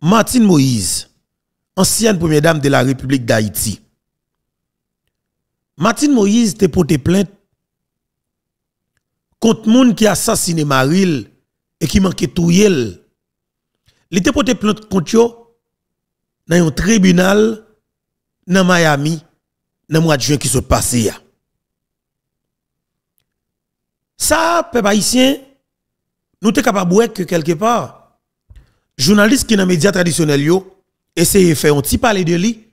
Martine Moïse, ancienne première dame de la République d'Haïti. Martine Moïse te porté plainte contre monde qui assassiné Maril et qui manquait tout Il te porté plainte contre yo dans un tribunal dans Miami dans mois de juin qui se passe. Ça, peuple haïtien, nous sommes capables de que quelque part, journaliste qui est dans les médias traditionnels, yo, essayez de faire un petit parler de lui.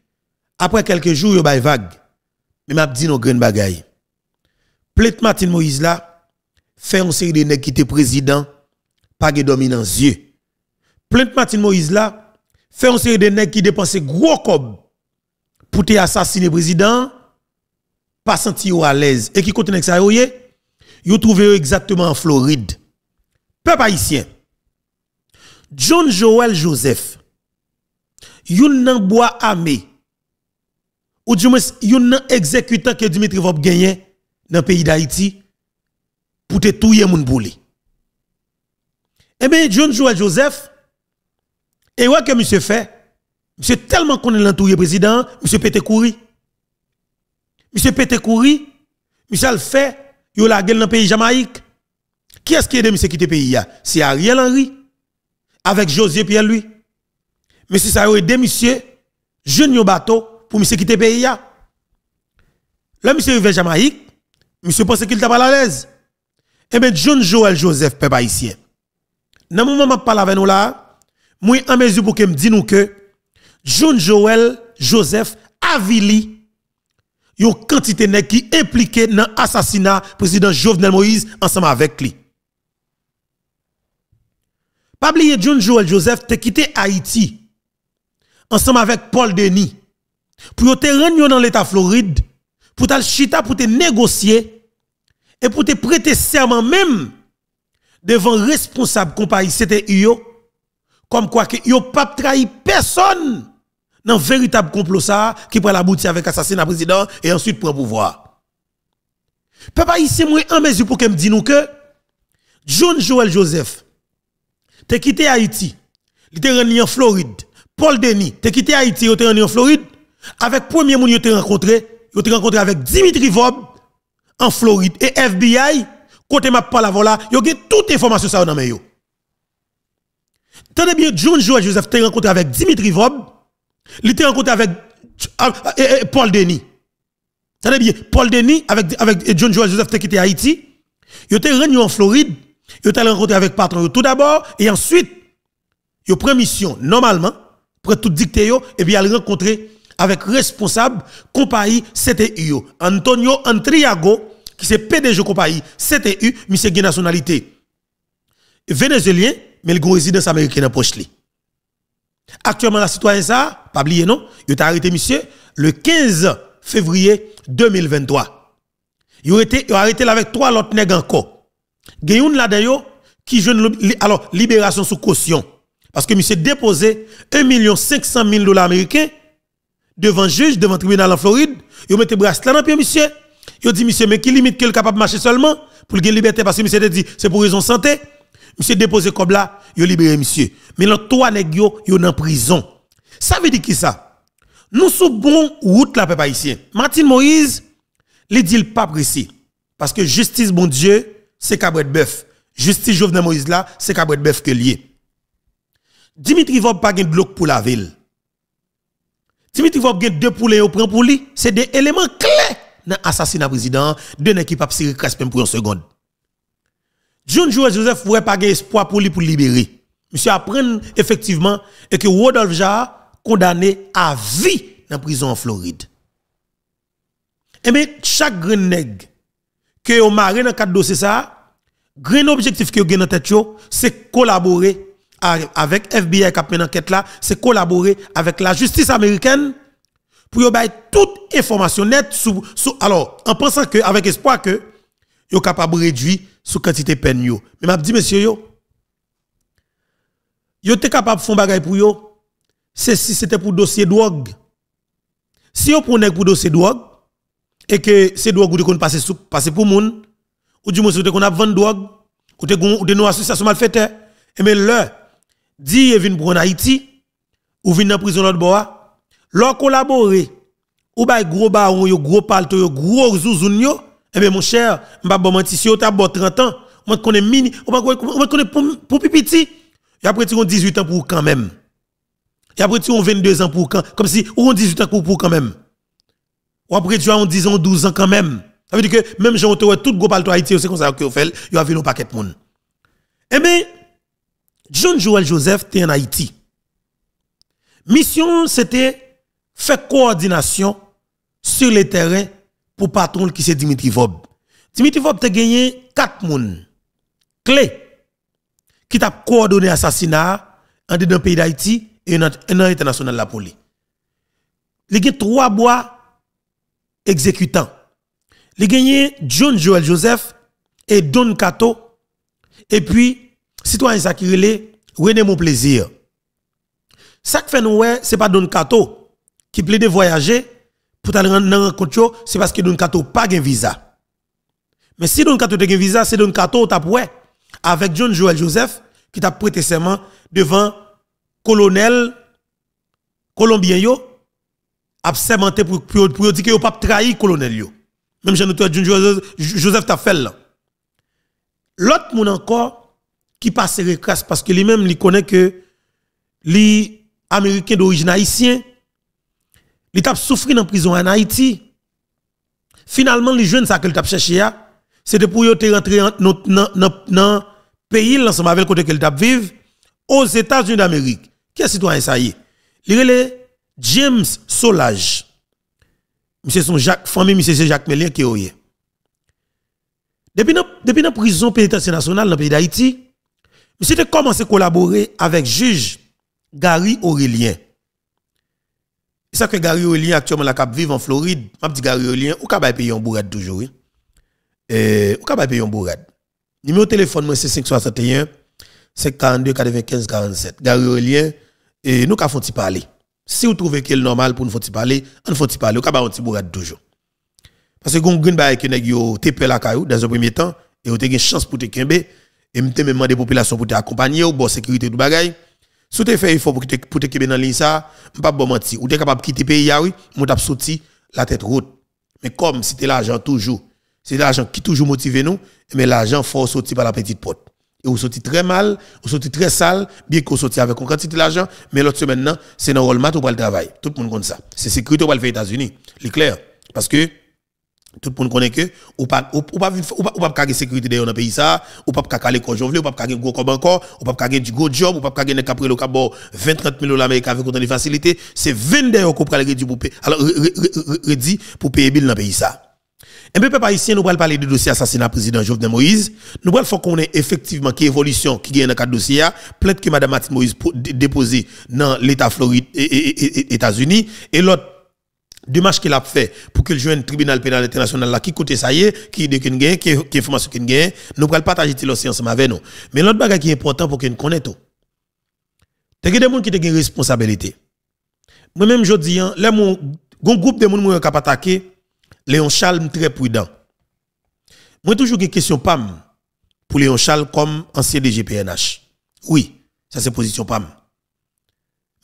Après quelques jours, yo bay vague. Mais m'a dit nos grandes bagailles. de Martin Moïse là, fait une série de nègres qui étaient président, pas de dominant. yeux. de Martin Moïse là, fait une série de nègres qui dépensaient gros cob pour te assassiner président, pas senti à l'aise. Et qui continue avec ça, yo, yo trouvé exactement en Floride. Peuple haïtien. John Joel Joseph, yon nan bois armé, ou du moins yon nan exécutant que Dimitri Vop gagné dans le pays d'Haïti pour te touye moun bouli. Eh bien, John Joel Joseph, et ouais que monsieur fait, monsieur tellement qu'on est président, monsieur pété couri. Monsieur pété couri, monsieur le fait, il la gueule dans le pays Jamaïque. Qui est-ce qui aide monsieur qui te pays? C'est Ariel Henry avec José Pierre lui. Mais si ça aurait des messieurs, jeune bateau pour monsieur quitter le pays. Là, monsieur de Jamaïque, monsieur pensait qu'il était pas à l'aise. Eh bien, John Joel Joseph, peuple haïtien. Dans le moment où je parle avec nous là, moi en mesure pour que me dites que John Joel Joseph avili une quantité qui impliqués dans l'assassinat président Jovenel Moïse ensemble avec lui. Pas oublier John Joel Joseph te quitté Haïti ensemble avec Paul Denis pour te rendre dans l'état Floride pour te chita pour te négocier et pour te prêter serment même devant responsable compagnie yo. comme quoi que yo pas trahi personne dans véritable complot ça qui prend l'aboutir avec assassinat président et ensuite prend pouvoir. Papa ici moi en mesure pour que me dise nous que John Joel Joseph te quitté Haïti, il te rendu en Floride. Paul Denis, te quitté Haïti, tu es rendu en Floride. Avec premier moun, Tu te rencontré, tu te rencontré avec Dimitri Vob en Floride et FBI côté m'a la voilà, yo gen toute information ça dans yo. Tenez bien John Joel Joseph te rencontré avec Dimitri Vob, il te rencontré avec euh, euh, euh, Paul Denis. Tenez bien Paul Denis avec avec John Joel Joseph te quitté Haïti, yo te rendu en Floride Yo t'allez rencontrer avec patron tout d'abord et ensuite yo prend mission normalement prend tout dicté et puis allez rencontrer avec responsable compagnie CTU Antonio Antriago qui c'est PDG compagnie CTU monsieur une nationalité vénézuélien mais le résidence américaine en poche Actuellement la citoyenne ça pas oublier non, il a arrêté monsieur le 15 février 2023. Il a arrêté avec trois autres nègres encore là d'ailleurs qui je alors libération sous caution parce que monsieur déposé 1 million 500 000 dollars américains devant juge devant tribunal en Floride yo mettez bracelet dans pied monsieur il dit monsieur mais qui limite qu'il capable marcher seulement pour gagner liberté parce que monsieur dit c'est pour raison santé monsieur déposé comme là il libéré monsieur mais le trois nèg yo yo en prison ça veut dire qui ça nous sommes bon route la peuple haïtien Martin Moïse il dit le pas précis parce que justice bon Dieu c'est Cabret Bœuf. Justice Jovenel Moïse là, c'est Cabret Bœuf que lié. Dimitri Vob pas de bloc pour la ville. Dimitri Vob gagne deux poulets au prend pour lui, c'est des éléments clés dans l'assassinat président, de l'équipe pas Cyril pour une seconde. John Jouer Joseph pourrait pas espoir pour lui pour libérer. Monsieur apprend effectivement et que Rodolphe Jarre condamné à vie dans la prison en Floride. Et eh bien, chaque grand que on marie dans quatre dossiers ça, grand objectif que vous avez en tête, c'est collaborer avec FBI qui a enquête là, c'est collaborer avec la justice américaine pour vous toute information nette sous, alors en pensant que avec espoir que yo capable réduire sous quantité peine Mais m'a dit monsieur yo yo capable de faire choses pour yo. C'est si c'était pour dossier drogue. Si vous prenez pour dossier drogue et que ces drogue de passer sous passer pour moun ou du moins si vous avez vendu drogue, côté de des sa associations malfaites et eh, eh bien là dit et vient pour en Haïti ou vient dans la prison l'autre bois, leur collaborer ou bay gros baron yo gros palto yo gros zouzoun yo et eh bien mon cher, m'pa bon menti si yo t'a bon 30 ans, on connaît mini, on connaît pour pipiti. Et après tu 18 ans pour quand même. Et après tu as 22 ans pour quand comme si ou on 18 ans pour pour quand même. Ou après tu as 10 ans 12 ans quand même. Ça veut dire que même Jean tout le palto Haïti, c'est comme ça qu'ils ont fait, y a vu un paquet de Eh bien, John Joel Joseph était en Haïti. Mission, c'était faire coordination sur le terrain pour patron qui c'est Dimitri Vob. Dimitri Vob a gagné 4 personnes clés qui t'a coordonné assassinat en dedans pays d'Haïti et dans international la police. Il y a trois bois exécutants les gagné John Joel Joseph et Don Cato. Et puis, citoyen Sakirele, René Mon Plaisir. Ça que fait nous, c'est pas Don Cato qui de voyager pour aller dans rencontre, c'est parce que Don Cato pas de visa. Mais si Don Cato a de visa, c'est Don Cato t'a avec John Joel Joseph qui t'a prêté serment devant colonel colombien yo a pour pour dire que n'a pas trahi colonel même jean Joseph Tafel. L'autre monde encore qui passe recrasse parce que lui-même, il connaît que les Américains d'origine haïtienne, il souffert dans en prison en Haïti. Finalement, les jeunes, ça qu'ils cherchent. cherché, de hein, pour rentrer dans le pays, l'ensemble avec le côté qu'ils tape vivre, aux États-Unis d'Amérique. Qui est citoyen ça y est? James Solage. Monsieur son Jacques, famille, monsieur Jacques Mélien qui est Depuis depuis la prison pénitentiaire nationale dans le pays d'Haïti, monsieur a commencé à collaborer avec juge Gary Aurélien. C'est ça que Gary Aurélien actuellement la cap vive en Floride, m'a dit Gary Aurélien, ou capable payer un bourrade toujours oui. Euh, ou capable payer un bourrade. Numéro téléphone c'est 561 542 95 47. Gary Aurélien et eh, nous qu'a font parler. Si vous trouvez qu'il est normal pour nous parler, on faut parler, on va un petit bourrade toujours. Parce que quand vous avez que nèg te pè la dans un premier temps et vous avez une chance pour te faire et même des populations pour te accompagner pour la sécurité du bagage. Si vous avez fait effort pour te pour dans kembe dans ligne ça, pas bon mentir, ou êtes capable quitter pays ah oui, on sorti la tête haute. Mais comme c'était l'argent toujours, c'est l'argent qui toujours motive nous, mais l'argent force sortir par la petite porte et vous sortez très mal, vous sortez très sale, bien qu'on sortit avec une quantité d'argent, mais l'autre semaine, c'est dans le pour le travail. Tout le monde connaît ça. C'est sécurité pour les États-Unis. C'est clair. Parce que, tout le monde connaît que, ou pas, ou pas, ou pas, ou pas, sécurité dans le pays ça, ou pas, pas, les ne ou pas, un gros comme encore, ou pas, gagner du gros job, ou pas, pas, un le cabot, 20, 30 000 dollars américains avec autant de facilités. c'est 20 d'ailleurs qu'on prend pour payer, alors, réduit pour payer bill dans le pays ça. Et eh bien, par ici, nous allons parler du dossier assassinat président Jovenel Moïse. Nous allons faire qu'on ait effectivement qui évolution qui est dans le dossier, plainte que Mme Mathis Moïse déposé dans l'État Floride et États-Unis. Et l'autre démarche qu'il a fait pour qu'il joue un tribunal pénal international là qui coûte ça y est qui de qui qui information des gagne nous voulons partager tout l'océan ensemble avec nous mais l'autre bagage qui est important pour qu'on connaisse tout t'as des gens qui ont une responsabilité moi même je dis hein, les mon groupe de gens qui ont attaqué Léon Charles très prudent. Moi toujours une question PAM pour Léon Charles comme ancien DGPNH. Oui, ça c'est position PAM.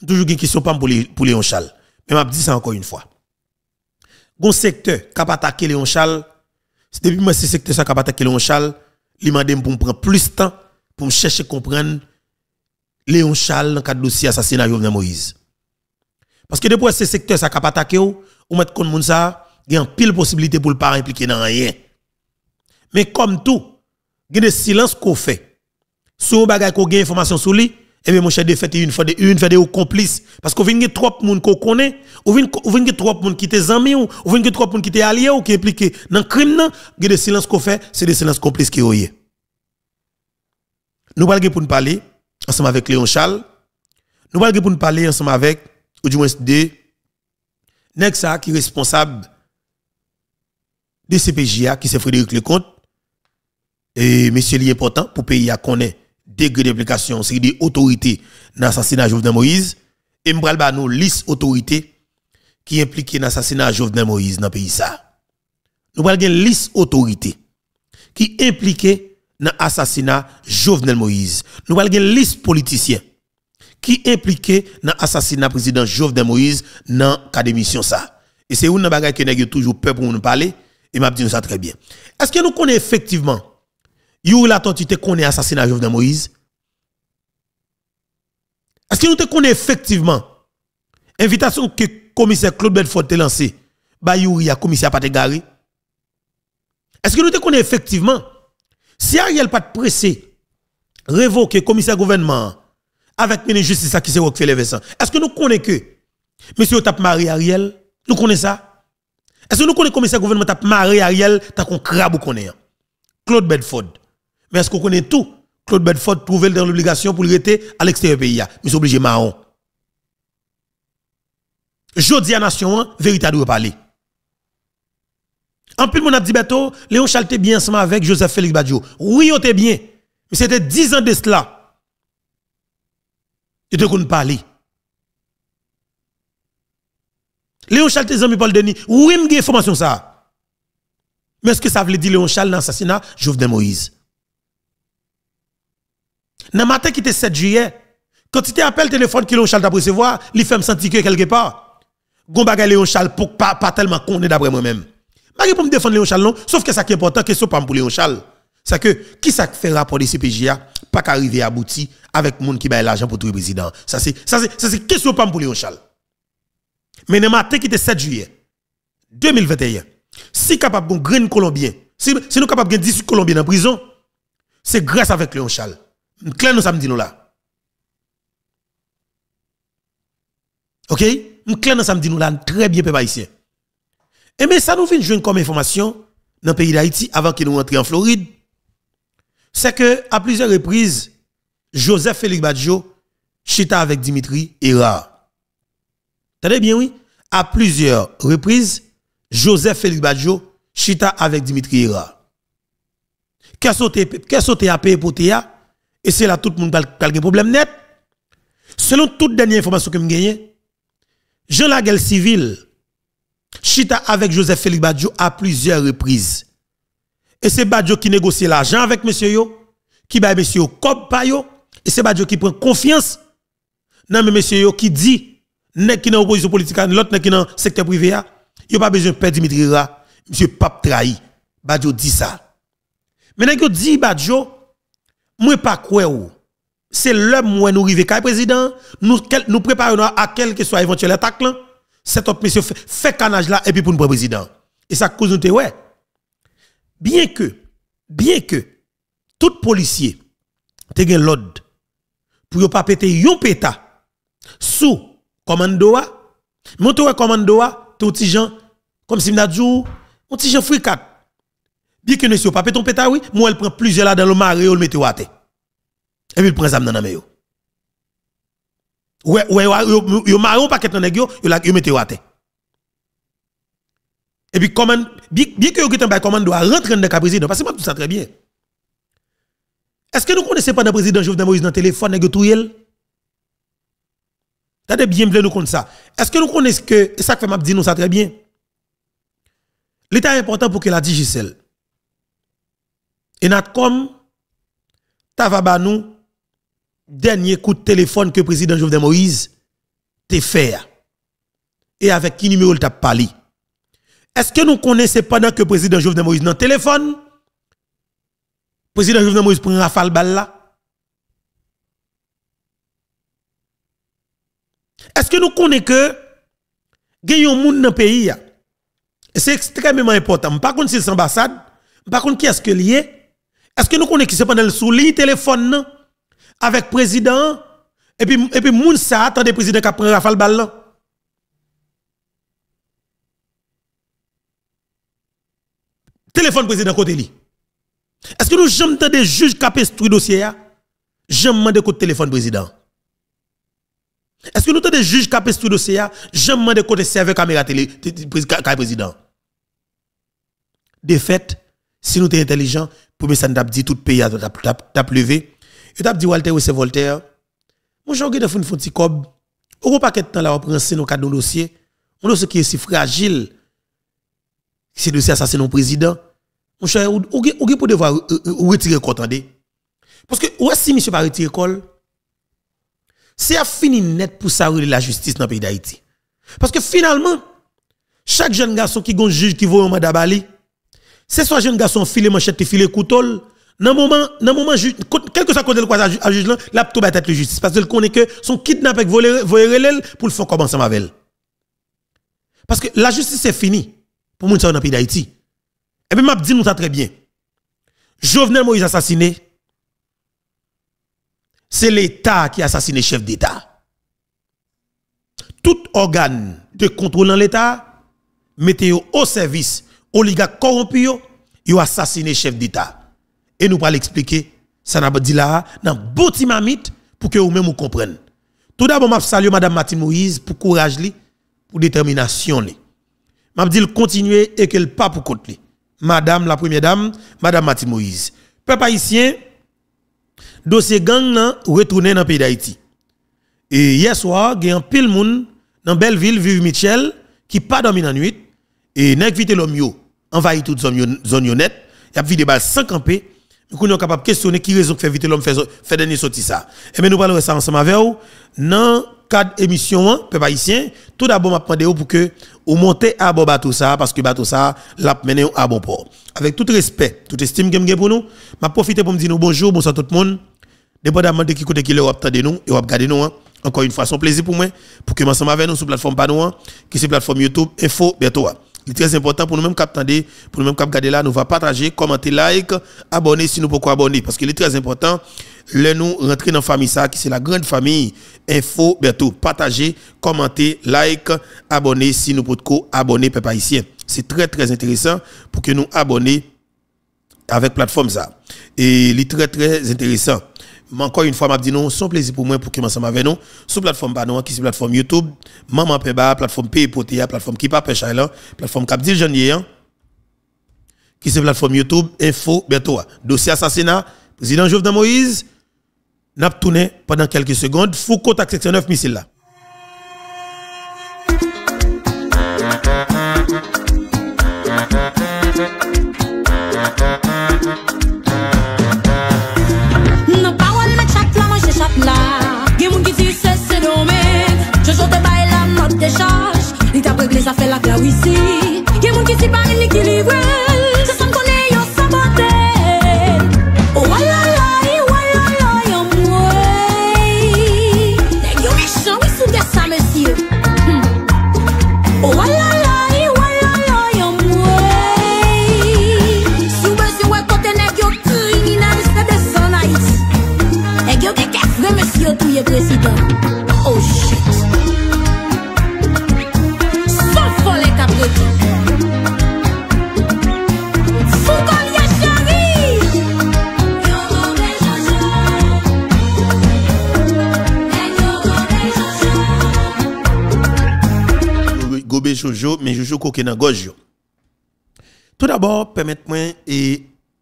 Toujours une question PAM pour, Léon Charles. Mais m'a dit ça encore une fois. Gon secteur qui a attaqué Léon Charles, depuis moi ce secteur ça qui a attaqué Léon Charles, il m'a pour me prendre plus de temps pour chercher à comprendre Léon Charles dans le dossier assassinat Jovenel Moïse. Parce que depuis ce secteur ça qui a attaqué ou mettre comme ça il y a pile possibilité pour le pas impliqué dans rien. Mais comme tout, il y a des silences qu'on fait. Si on bagaille qu'on gagne information sur lui, eh bien, mon cher, défaite, une fois de, une fois de, ou complice. Parce qu'on vient trop de monde qu'on connaît, ou vient trop de monde qui étaient amis, ou vient trop de monde qui étaient alliés ou qui est impliqué dans le crime, il y a des silences qu'on fait, c'est des silences complices qui ont Nous parlons pour nous parler, ensemble avec Léon Charles. Nous parlons pour nous parler, ensemble avec, ou du moins, des, Nexa qui est responsable de CPJA, qui c'est Frédéric Lecomte, et monsieur, important pour pays à connaître degré d'implication, c'est des autorités dans l'assassinat de Jovenel Moïse, et m'bral ba nous liste autorités qui impliquent dans l'assassinat de Jovenel Moïse dans le pays ça. Nous avons une liste autorités qui impliquent dans l'assassinat de Jovenel Moïse. Nous avons une liste politiciens qui impliquent dans l'assassinat président Jovenel Moïse dans l'académie ça. Et c'est une bagaille que toujours peur pour nous parler. Il m'a dit ça très bien. Est-ce que nous connaissons effectivement Yuri Latonti te connaît assassinat Jovenel Moïse? Est-ce que nous connaissons effectivement invitation que commissaire Claude Bedford te lancé par a à commissaire Pategari? Est-ce que nous connaissons effectivement si Ariel pas pressé révoquer commissaire gouvernement avec ministre justice qui fait le Vincent? Est-ce que nous connaissons que monsieur Tap Marie Ariel, nous connaissons ça? Est-ce que nous connaissons commissaire gouvernement a Marie Ariel tant qu'on crabe ou hein? Claude Bedford. Mais est-ce qu'on connaît tout Claude Bedford trouvé dans l'obligation pour le rester à l'extérieur du pays. Hein? Mais c'est obligé marron. Jodi à nation, hein, vérité doit parler. En plus, mon dit Beto, Léon Chalte bien ensemble avec Joseph Félix Badjo. Oui, on était bien. Mais c'était 10 ans de cela. Il te qu'on parler. Léon Charles, tes amis Paul Denis, oui, j'ai information ça. Mais est-ce que ça veut dire Léon Charles dans l'assassinat de Moïse? Dans le matin qui était 7 juillet, quand tu appelles téléphone que Léon Charles t'a recevoir, il fait me sentir que quelque part, Gombaga Léon Charles pour pas, pas tellement qu'on d'après moi-même. Je ne pour me défendre Léon Charles, non, sauf que ça qui est important, que ce pas pour Léon Charles. C'est que qui ça fait rapport de CPJA pas qu'arriver à bouti, avec monde qui baille l'argent pour trouver le président. Ça c'est ça c'est question pour Léon Charles. Mais le matin qui était 7 juillet 2021, si capable de green Colombien, si, si nous capable de 18 Colombiens en prison, c'est grâce avec Léon Charles. Claire nous samedi nous là. OK Claire nous samedi nous là très bien peuple haïtien. Et eh mais ça nous fait une comme information dans le pays d'Haïti avant qu'il nous rentre en Floride. C'est que à plusieurs reprises Joseph Félix Badjo chita avec Dimitri Vous Tenez bien oui, à plusieurs reprises, Joseph Félix Badjo chita avec Dimitri Hira. Qu'est-ce que à payer pour Et c'est là tout le monde a un problème net. Selon toute dernière informations que je gagné, Jean Lagel Civil chita avec Joseph Félix Badjo à plusieurs reprises. Et c'est Badjo qui négocie l'argent avec monsieur yo, qui baille monsieur yo, et c'est Badjo qui prend confiance dans monsieur yo qui dit nèg qui dans opposition politique, l'autre nèg qui dans secteur privé, il pas besoin de perdre Dimitri Ra, monsieur Pape trahi. Badjo dit ça. Mais nèg dit Badjo, moi pas crois pas. C'est l'homme qui nous arrivons. Quand président, nous, nous préparons à quel que soit éventuelle attaque, cet autre monsieur fait, un canage là et puis pour nous président. Et ça cause nous ouais. Bien que, bien que, tout policier, te gen l'ordre pour ne pas péter yon pétard sous commando a mon tour commando a tout petit gens comme si m'a dit un petit gens fricat Bien que ne soit pas ton pétawi, moi elle prend plusieurs là dans le marais ou le mette à et puis il prend ça dans la yo. ouais ouais yo marron paquet dans nèg yo yo mette à et puis comment bien que vous avez commando à rentre dans le président parce que moi tout ça très bien est-ce que nous connaissons pas le président Jovenel Moïse dans le téléphone nèg tout T'as bien nous contre ça. Est-ce que nous connaissons que, et ça que m'a dit nous ça très bien, l'État est important pour que la digicel. Et Natcom, t'avaba nous, dernier coup de téléphone que le président Jovenel Moïse t'a fait. Et avec qui numéro il t'a parlé. Est-ce que nous connaissons pendant que le président Jovenel Moïse dans le téléphone, le président Jovenel Moïse prend un rafale balle Est-ce que nous connaissons que a monde dans le pays C'est extrêmement important. Par contre, c'est l'ambassade. Par contre, qui est-ce que lié Est-ce que nous connaissons qui c'est pendant le téléphone avec le président et puis et puis moun ça attend le président qui prend rafale ballon Téléphone président côté lui. Est-ce que nous jamais des juges qui ont dossier Jamais de coup de téléphone président. Est-ce que nous avons des juges qui ont dossier Jamais de côté serveur caméra télé, président. De si nous sommes intelligents, premier ça nous dit tout le pays a levé. Et nous dit Walter, c'est Voltaire. Mon j'ai de faire un petit cob. Au paquet de temps, là, on prend un cadre dossier. Un dossier qui est si fragile. C'est dossier assassinat président. Mon cher, ou pour devoir retirer compte, Parce que, ou si monsieur pas retirer col, c'est à finir net pour ça la justice dans le pays d'Haïti. Parce que finalement, chaque jeune garçon qui a un juge qui voit un mandat balé, c'est soit jeune garçon filé manchette, filé couteau, dans moment, dans moment, quel que soit côté le quoi, à juge là, là, tout va être le justice. Parce qu'il connaît que son kidnapping volé, volé, pour le faire commencer avec elle. Parce que la justice est fini pour sont dans le pays d'Haïti. Et puis, je dit nous ça très bien. Jovenel Moïse assassiné, c'est l'État qui a assassiné chef d'État. Tout organe de contrôle dans l'État, mettez au service oligarque corrompu, ils ont assassiné chef d'État. Et nous allons l'expliquer, ça n'a pas dit là, dans beau mamite, pour que vous-même vous compreniez. Tout d'abord, je salue Mme Mathieu Moïse pour courage, li, pour détermination. Je dis continuer et qu'elle pas pour compte. Madame la première dame, Madame Mathieu Moïse. Peuple haïtien, dossier gang nan retourné dans le pays d'Haïti. Et hier soir, il y a un pile moun dans Belleville, Vive Michel, qui pas dormi la nuit, et n'a vite l'homme yo, envahi toute zone zone Il y a des balles sans camper, nous sommes capables de questionner qui raison fait vite l'homme fait dernier sorti ça. Et eh mais nous de ça ensemble avec vous, dans cadre émissions, peuple haïtien, tout d'abord, m'a demandé pour que vous montez à bon bateau ça, parce que bateau ça, l'a mené à bon port. Avec tout respect, toute estime que pour nous, m'a profité pour me dire bonjour, bonsoir tout le monde. Dépendamment de qui côté qui le nous et va gade nous hein. encore une fois son plaisir pour moi pour que ensemble avec nous sur plateforme pas hein, qui qui c'est plateforme YouTube info bientôt. Hein. est très important pour nous même cap pour nous même cap là, nous va partager, commenter, like, abonner si nous pourquoi abonner parce que est très important le nous rentrer dans la famille ça qui c'est la grande famille info bientôt partager, commenter, like, abonner si nous pourquoi abonner peuple haïtien. C'est très très intéressant pour que nous abonner avec plateforme ça. Et il est très très intéressant encore une fois, m'a dit non, c'est un plaisir pour moi pour que m'ensemble avec nous sur plateforme Banon, qui est plateforme YouTube, Maman la plateforme la plateforme Kipa là plateforme Capdil Janier, hein. qui est plateforme YouTube, Info, bientôt. Hein. Dossier assassinat, président Jovenel Moïse, n'a tourné pendant quelques secondes, Foucault, 9 missiles là. E blesa fè la fè a wisi Kè moun ki si pa gen likili we Tout d'abord, permettez-moi de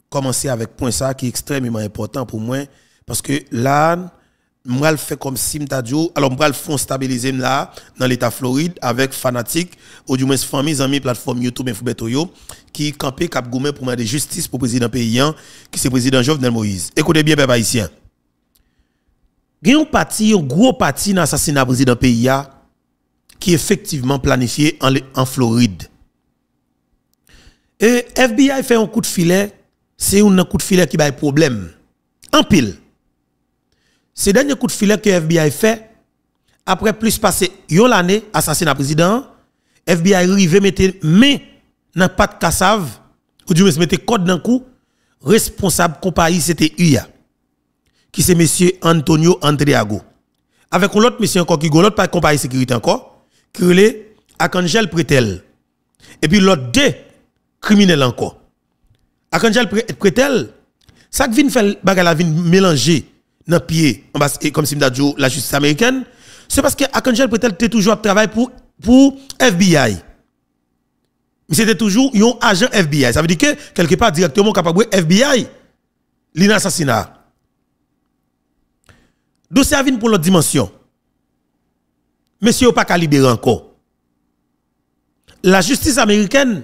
commencer avec point ça qui est extrêmement important pour moi parce que là je le fait comme si je alors moi le fond stabiliser là dans l'état Floride avec fanatiques ou du moins familles amis plateforme YouTube Infobetoyo qui campé cap Goumen pour demander justice pour le président paysan qui c'est président Jovenel Moïse écoutez bien peuple haïtien un parti un gros parti dans du président paysan qui est effectivement planifié en, Floride. Et FBI fait un coup de filet, c'est un coup de filet qui a problème. En pile. C'est dernier coup de filet que FBI fait, après plus passer yon l'année, assassinat président, FBI arrive mettre main dans pas de cassave, ou du moins mettre code dans coup, responsable compagnie c'était UIA, qui c'est monsieur Antonio Andriago. Avec l'autre monsieur encore qui l'autre pas compagnie sécurité encore, est Akangel Pretel. Et puis l'autre deux criminels encore. Akangel Pretel, ça qui vient faire bagarre la mélanger dans pied comme si m'dadjo la justice américaine, c'est parce que Akangel Pretel était toujours à travail pour pour FBI. Mais c'était toujours un agent FBI. Ça veut dire que quelque part directement capable FBI l'assassinat. Dossier vient pour l'autre dimension mais si pas libéré encore. La justice américaine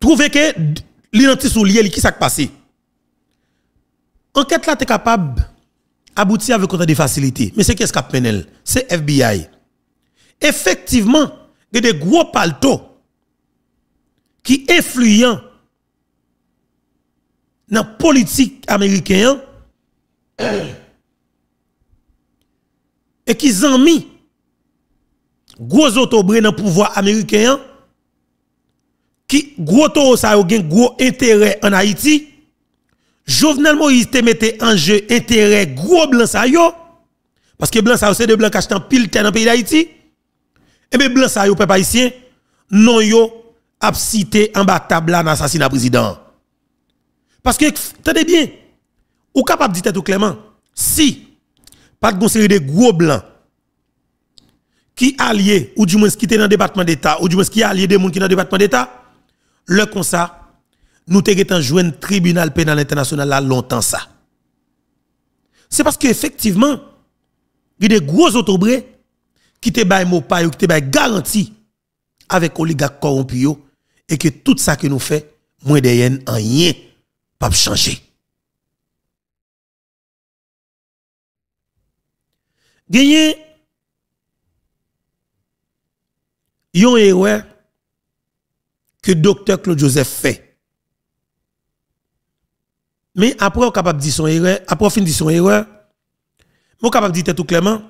trouvait que l'identité sous lié qui s'est passé. Enquête là es capable aboutir avec autant de facilité. Mais c'est qu'est-ce a Penel C'est FBI. Effectivement, il y a des gros paltos qui influent dans la politique américaine et qui ont mis gros autobre dans le pouvoir américain, qui gros taux ça a gros intérêt en Haïti, Jovenel Moïse te mettait en jeu intérêt gros blanc ça yo, parce que blanc ça c'est de blancs qui pile terre dans le pays d'Haïti, et eh bien blanc ça yo, peuple haïtien, non yo, cité en bas table l'assassinat assassinat président. Parce que, tenez bien, ou capable de dire tout clairement, si pas de série gros blancs qui alliés, ou du moins qui étaient dans le département d'État, ou du moins qui alliés des gens qui dans le département d'État, le comme ça, nous avons joué un tribunal pénal international là longtemps ça. C'est parce qu'effectivement, il y a des gros autobrés qui te baillent mot ou qui te baillent garantie avec oligarques corrompus et que tout ça que nous fait, moins de yen, en pas changer. Gagné yon erreur que docteur Claude Joseph fait. Mais après, on capable de dire son erreur, après, on finit son erreur, on capable de dire tout clairement,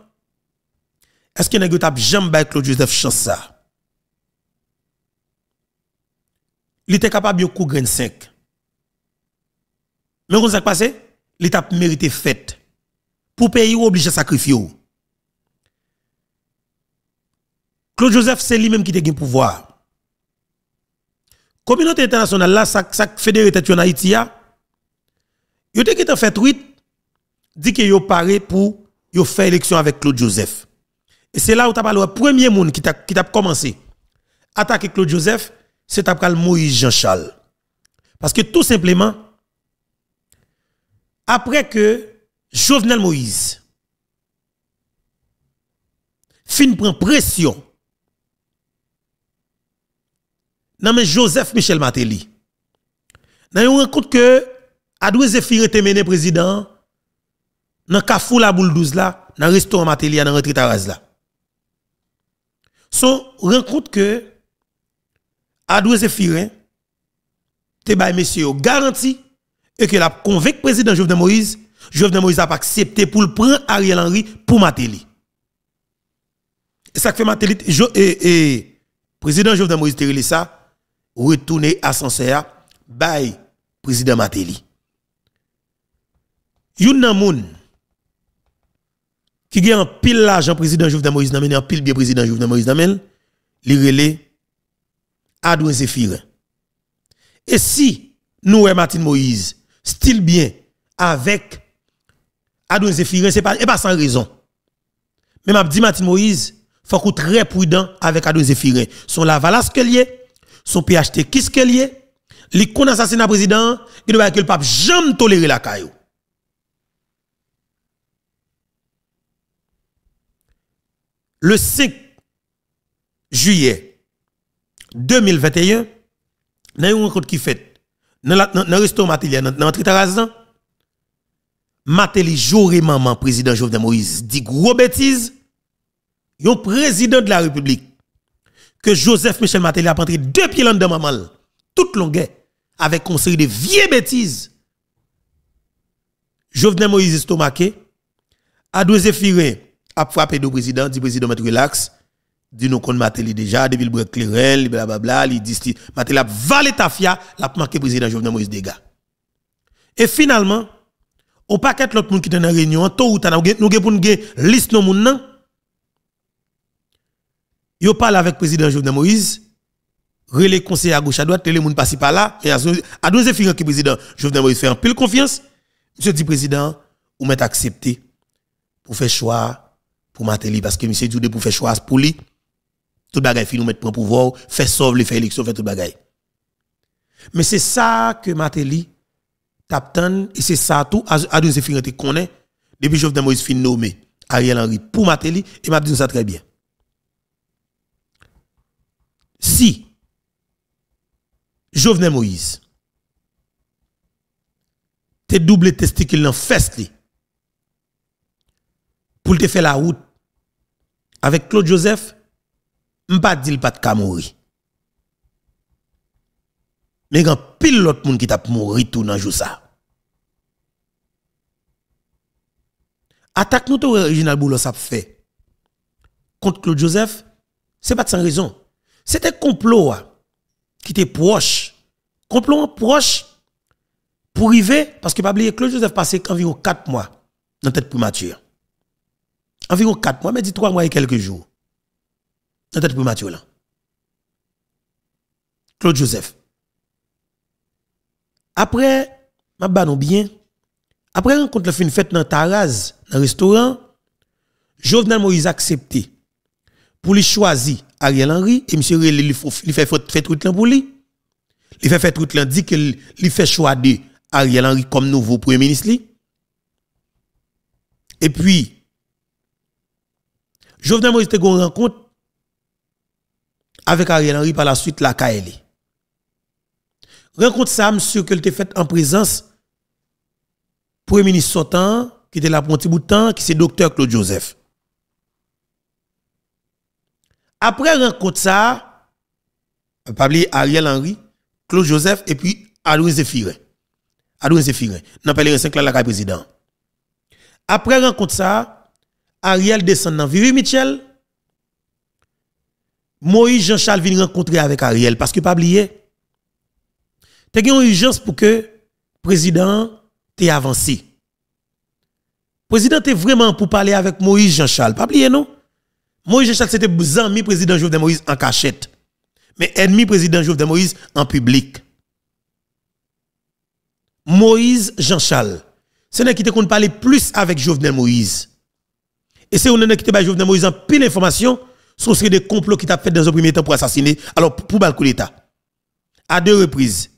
est-ce que nous jambe jamais Claude Joseph chance ça? Il était capable de coup 5. Mais comment ça passé? L'étape mérité faite. Pour payer, obligé de sacrifier. Claude Joseph, c'est lui-même qui a le pouvoir. Communauté internationale, là, ça, ça fédéré tête en Haïti, il a fait tweet, dit que yo paré pour yo faire élection avec Claude Joseph. Et c'est là où t'as as parlé, le premier monde qui t'a commencé à attaquer Claude Joseph, c'est après Moïse Jean-Charles. Parce que tout simplement, après que Jovenel Moïse fin prend pression Nan mais Joseph Michel Matéli. Nan yon rencontre que Adouze Firin te mené président nan kafou la boule 12 la, nan restaurant Matéli nan retrait Taraz la. Son rencontre que Adouze Firin, hein, te bay Monsieur garanti et que la convaincu président Jovenel Moïse, Jovenel Moïse a pas accepté pour le prendre Ariel Henry pour Matéli. Et ça fait Matéli, et, président Jovenel Moïse te ça, retourner à Sancerre by président Matéli. Youn nan moun qui gagne en pile l'argent président Jovenel Moïse Namel en pile bien président Jovenel Moïse Namel, li Adouin Zéphirin. Et si nous et eh, Martin Moïse style bien avec Adouin Zéphirin, c'est pas pas sans raison. Mais m'a dit Martin Moïse, faut qu'on très prudent avec Adouin Zéphirin. Son la valasse que son PHT, qu'est-ce qu'elle est? L'icône assassinat président, il ne va que le pape jamais tolérer la caillou. Le 5 juillet 2021, dans une rencontre qui fait dans le restaurant Matéli, dans l'entrée terrasse, Matéli Joré Maman, président Jovenel Moïse, dit gros bêtises. Le président de la République que Joseph Michel Matéli a pris deux pieds dans maman toute longueur avec conseil de vieilles bêtises. Jovenel Moïse a deux firé, a frappé deux présidents, dit président mettre relax, dit nous qu'on Matéli déjà, depuis le bla blablabla, il dit Matéli a valé tafia, l'a marqué président Jovenel Moïse Dega. Et finalement, au paquet l'autre monde qui est dans la réunion, tôt ou tard, nous avons une liste de monde Yo parle avec le président Jovenel Moïse, relais conseil à gauche à droite, les gens passent par là, et à 12 que le président Jovenel Moïse fait en pile confiance, monsieur dit président, vous m'êtes accepté pour faire choix pour Matéli, parce que monsieur dit pour faire choix pour lui, tout le fin nous mettre pour pouvoir, fait sauve, fait élection, fait tout le bagaille. Mais c'est ça que Matéli taptan, et c'est ça tout, à 12 filles qu'on connaît, depuis Jovenel Moïse fin nommé Ariel Henry pour Matéli, et m'a dit ça très bien si Jovenel Moïse te double testicule dans fesse pour te faire la route avec Claude Joseph, ne dit pas de mourir. Mais quand pile l'autre monde qui t'a mourir tout dans jour ça. Attaque nous original boulot ça fait contre Claude Joseph, c'est pas sans raison. C'était complot hein, qui était proche. Complot proche pour arriver, parce que pas oublier, Claude Joseph passait environ 4 mois dans tête primature. Environ 4 mois, mais dit 3 mois et quelques jours. Dans tête primature là. Claude Joseph. Après, ma banon bien. Après rencontre la fin fête dans Taraz, dans le restaurant, Jovenel Moïse accepté pour lui choisir Ariel Henry et monsieur il fait fait tout le pour lui. Il fait faire tout le dit qu'il il fait choisir Ariel Henry comme nouveau premier ministre Et puis Jovenel Moïse te une rencontre avec Ariel Henry par la suite la KLE. Rencontre ça monsieur que te fait en présence premier ministre Sotan, qui était là pour un petit bout de temps qui c'est docteur Claude Joseph. Après rencontre ça, Pabli Ariel Henry, Claude Joseph et puis Alouin Zéphirin. Alouin Zéphirin, dans le 5 la président. Après rencontre ça, Ariel descend dans Vivi Michel. Moïse Jean-Charles vient rencontrer avec Ariel parce que pas Il y a une urgence pour que le président ait avancé. Le président est vraiment pour parler avec Moïse Jean-Charles. Pas non? Moïse Jean-Charles, c'était ami président Jovenel Moïse en cachette. Mais ennemi président Jovenel Moïse en public. Moïse Jean-Charles, c'est un qui te qu'on parler plus avec Jovenel Moïse. Et c'est un qui te Jovenel Moïse en pile d'informations sur ce des complots qui t'a fait dans un premier temps pour assassiner, alors pour le coup d'État. À deux reprises,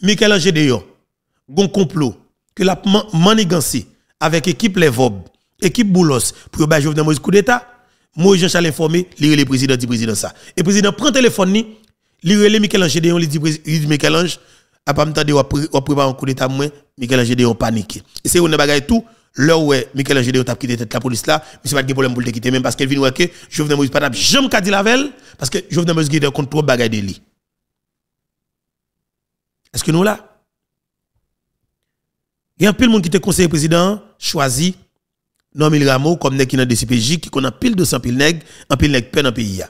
Michel-Ange un complot que l'a manigancé avec l'équipe Les L'équipe Boulos pour Jovenel Moïse coup d'État Moïse Jean Charles informé, informer, le président dit président ça. Et président prend le téléphone, il le Michel-Ange on il dit Michel-Ange, à pas m'tendre, on prépare en coup d'état moins, Michel-Ange Déon panique. Et c'est une bagaille tout, là où Michel-Ange a t'a quitté la police là, mais c'est pas de problème pour le quitter, même parce qu'il vient que Jovenel Moïse pas jamais qu'à dire la velle, parce que Jovenel Moïse est contre trop bagarre de lui. Est-ce que nous là? Il y a un peu de monde qui te conseille président, choisi un Rameau, comme nous qui dans DCPJ, qui connaît pile de 200 pile nèg, un pile pas peine le pays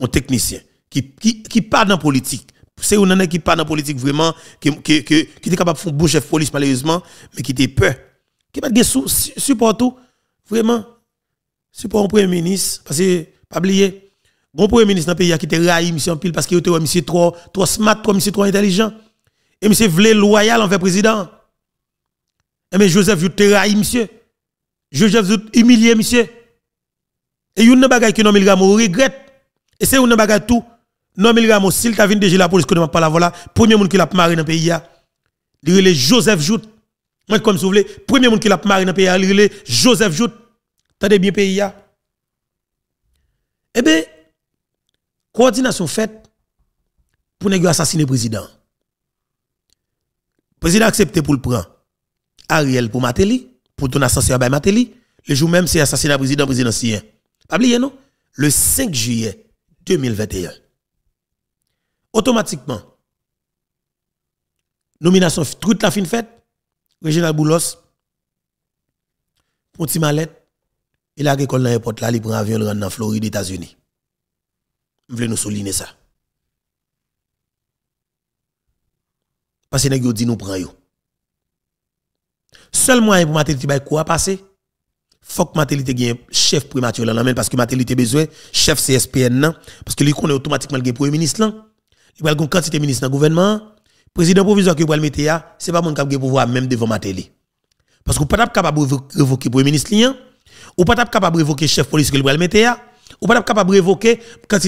Un technicien qui qui qui la dans politique. C'est un homme qui parle dans la politique vraiment qui qui qui capable de faire un chef police malheureusement, mais qui était peur. Qui pas de support tout vraiment support un premier ministre parce que pas oublier bon premier ministre dans le pays qui était raillé monsieur en pile parce qu'il était monsieur trop trop smart, trop monsieur trop intelligent. Et monsieur voulait loyal envers président. Et mais Joseph, vous raillé monsieur. Joseph Jout humilié, monsieur. Et il y a des choses qui non regrette. Et c'est une bagaille tout. Non Milgamo, s'il t'a vu déjà la police, que ne pas la voilà, premier monde qui l'a marié dans le pays, il hein. est Joseph Jout. Moi, comme si vous voulez, premier monde qui l'a marié dans le pays, il hein. est Joseph Jout. des bien pays. Hein. Eh bien, coordination faite pour assassiner le président. Le président accepté pour le prendre. Ariel pour Matéli pour ton assassinat à ben, Matéli. Le jour même, c'est assassinat président présidentiel. Pas oublier, non? Le 5 juillet 2021. Automatiquement, nomination toute la fin fête, Régional Boulos, Ponti Malette, il a récolté dans l'aéroport là, il prend avion, dans la en Floride, États-Unis. Je voulais nous souligner ça. Parce que nous dit nous prenons. Seul moyen pour Matéli va quoi passer, faut que Matéli ait un chef primature là parce que Matéli a besoin chef CSPN parce que lui connaît automatiquement le premier ministre là. Il va une quantité ministre dans le gouvernement, président provisoire qui va le mettre là, c'est pas mon qui a pouvoir même devant Matéli. Parce que vous pas capable de révoquer premier ministre là, ou pas capable de révoquer chef police qui va le mettre là, ou pas capable de révoquer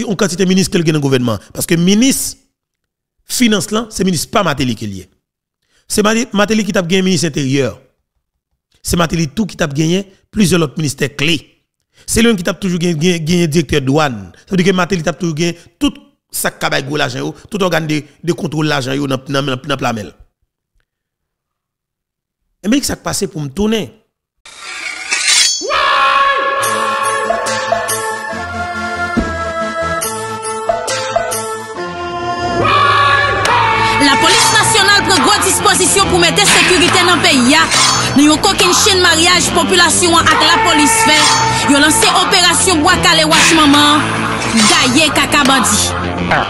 une quantité ministre qui dans le gouvernement parce que ministre finance là, c'est ministre pas Matéli qui est c'est Matéli qui t'a gagné ministre intérieur. C'est Matéli tout qui t'a gagné plusieurs autres ministères clés. C'est lui qui t'a toujours gagné, le directeur douane. Ça veut dire que Matéli t'a toujours gagné tout sac qui gros l'argent tout organe de, de l'argent dans dans dans plamel. Et mais s'est passé pour me tourner Dispozisyon pou mette sekurite nan peyi ya Ne yon koken chen mariage Populasyon ak la polis fe Yon lanse operasyon wakale wach maman Gaye kaka bandi ah.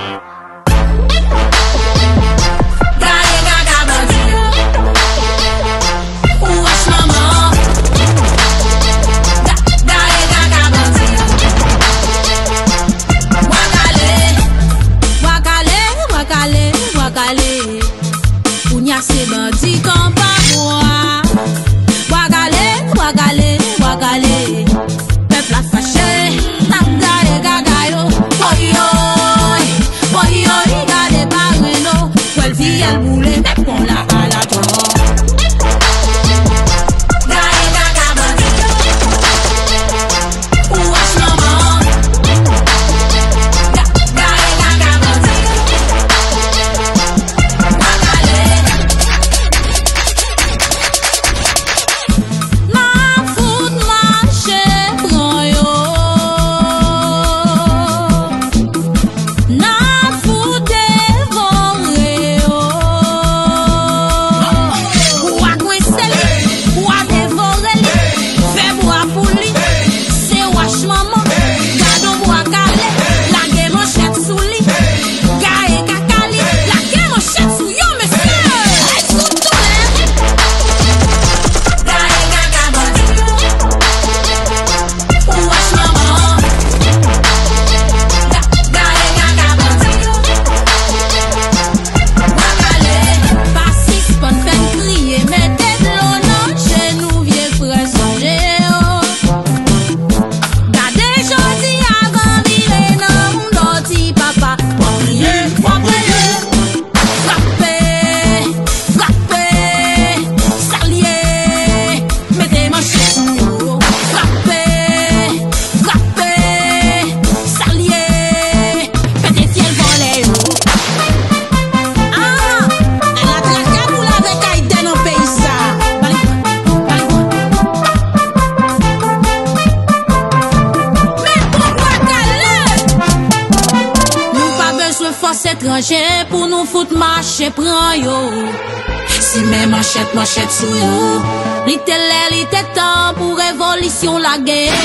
Nick Foute manche pran yo Si men manchette manchette sou yo Li te lè, li te tan Pou revolisyon la gen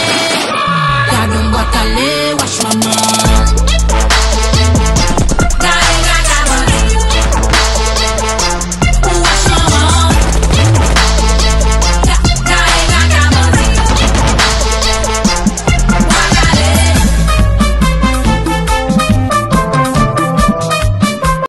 Kanon batale Wach manman